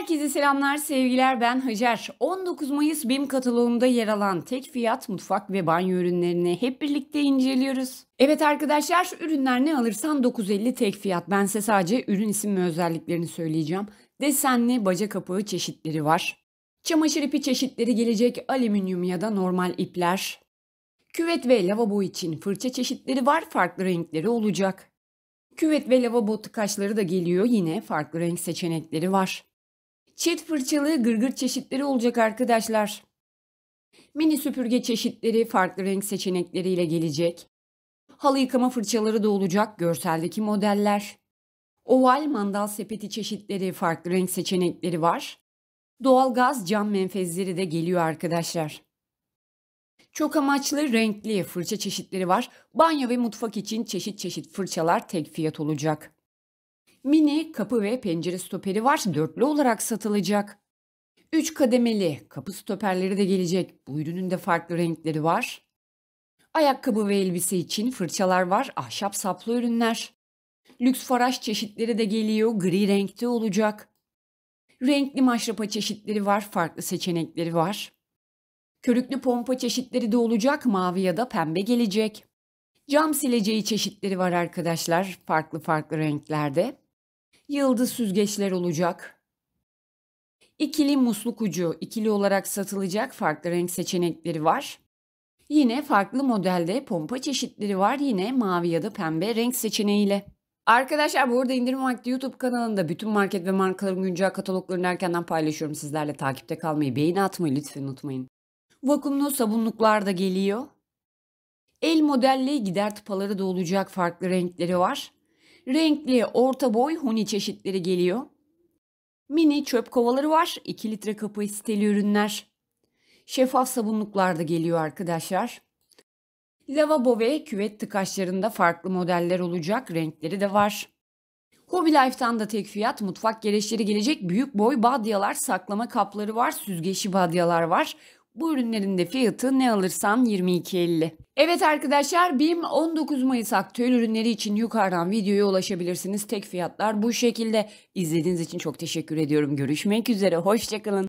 Herkese selamlar, sevgiler. Ben Hacer. 19 Mayıs BİM kataloğunda yer alan tek fiyat mutfak ve banyo ürünlerini hep birlikte inceliyoruz. Evet arkadaşlar, ürünler ne alırsan 9.50 tek fiyat. Ben size sadece ürün isim ve özelliklerini söyleyeceğim. Desenli baca kapağı çeşitleri var. Çamaşır ipi çeşitleri gelecek alüminyum ya da normal ipler. Küvet ve lavabo için fırça çeşitleri var, farklı renkleri olacak. Küvet ve lavabo tıkaçları da geliyor yine farklı renk seçenekleri var. Çift fırçalı gırgır çeşitleri olacak arkadaşlar. Mini süpürge çeşitleri farklı renk seçenekleriyle gelecek. Halı yıkama fırçaları da olacak görseldeki modeller. Oval mandal sepeti çeşitleri farklı renk seçenekleri var. Doğalgaz cam menfezleri de geliyor arkadaşlar. Çok amaçlı renkli fırça çeşitleri var. Banyo ve mutfak için çeşit çeşit fırçalar tek fiyat olacak. Mini kapı ve pencere stoperi var. Dörtlü olarak satılacak. Üç kademeli kapı stoperleri de gelecek. Bu ürünün de farklı renkleri var. Ayakkabı ve elbise için fırçalar var. Ahşap saplı ürünler. Lüks faraş çeşitleri de geliyor. Gri renkte olacak. Renkli maşrapa çeşitleri var. Farklı seçenekleri var. Körüklü pompa çeşitleri de olacak. Mavi ya da pembe gelecek. Cam sileceği çeşitleri var arkadaşlar. Farklı farklı renklerde yıldız süzgeçler olacak. İkili musluk ucu ikili olarak satılacak farklı renk seçenekleri var. Yine farklı modelde pompa çeşitleri var yine mavi ya da pembe renk seçeneğiyle. Arkadaşlar burada arada indirim vakti YouTube kanalında bütün market ve markaların güncel kataloglarını erkenden paylaşıyorum. Sizlerle takipte kalmayı, beğeni atmayı lütfen unutmayın. Vakumlu sabunluklar da geliyor. El modelli gider tıpaları da olacak farklı renkleri var. Renkli orta boy huni çeşitleri geliyor. Mini çöp kovaları var. 2 litre kapasiteli ürünler. Şeffaf sabunluklar da geliyor arkadaşlar. Lavabo ve küvet tıkaçlarında farklı modeller olacak. Renkleri de var. Hobby Life'tan da tek fiyat mutfak gereçleri gelecek. Büyük boy badyalar, saklama kapları var, süzgeçli badyalar var. Bu ürünlerin de fiyatı ne alırsan 22.50. Evet arkadaşlar BİM 19 Mayıs aktüel ürünleri için yukarıdan videoya ulaşabilirsiniz. Tek fiyatlar bu şekilde. İzlediğiniz için çok teşekkür ediyorum. Görüşmek üzere. Hoşçakalın.